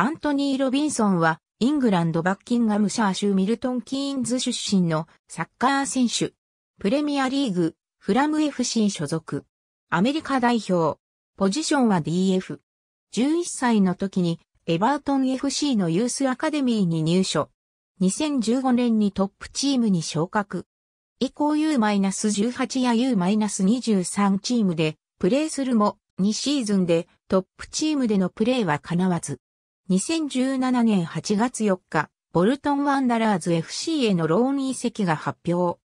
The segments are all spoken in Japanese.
アントニー・ロビンソンは、イングランド・バッキンガムシャー州ミルトン・キーンズ出身のサッカー選手。プレミアリーグ、フラム FC 所属。アメリカ代表。ポジションは DF。11歳の時に、エバートン FC のユースアカデミーに入所。2015年にトップチームに昇格。以降 U-18 や U-23 チームでプレーするも、2シーズンでトップチームでのプレーは叶わず。2017年8月4日、ボルトンワンダラーズ FC へのローン移籍が発表。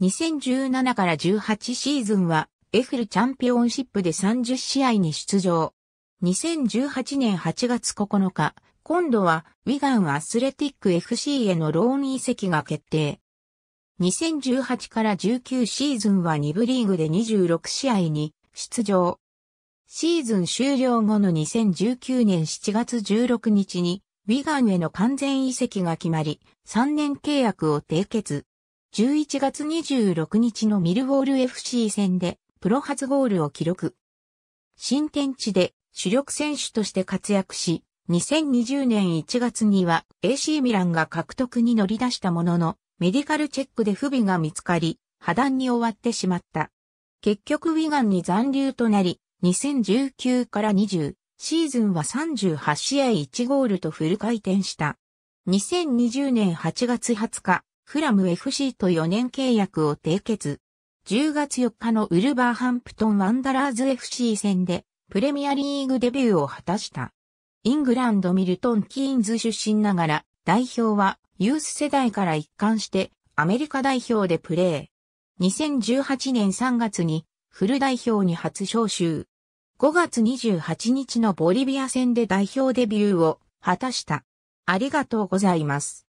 2017から18シーズンは、エフルチャンピオンシップで30試合に出場。2018年8月9日、今度は、ウィガンアスレティック FC へのローン移籍が決定。2018から19シーズンは2部リーグで26試合に出場。シーズン終了後の2019年7月16日に、ウィガンへの完全移籍が決まり、3年契約を締結。11月26日のミルウォール FC 戦で、プロ初ゴールを記録。新天地で主力選手として活躍し、2020年1月には AC ミランが獲得に乗り出したものの、メディカルチェックで不備が見つかり、破断に終わってしまった。結局ウィガンに残留となり、2019から20シーズンは38試合1ゴールとフル回転した。2020年8月20日、フラム FC と4年契約を締結。10月4日のウルバーハンプトンワンダラーズ FC 戦でプレミアリーグデビューを果たした。イングランドミルトン・キーンズ出身ながら代表はユース世代から一貫してアメリカ代表でプレー。2018年3月にフル代表に初招集。5月28日のボリビア戦で代表デビューを果たした。ありがとうございます。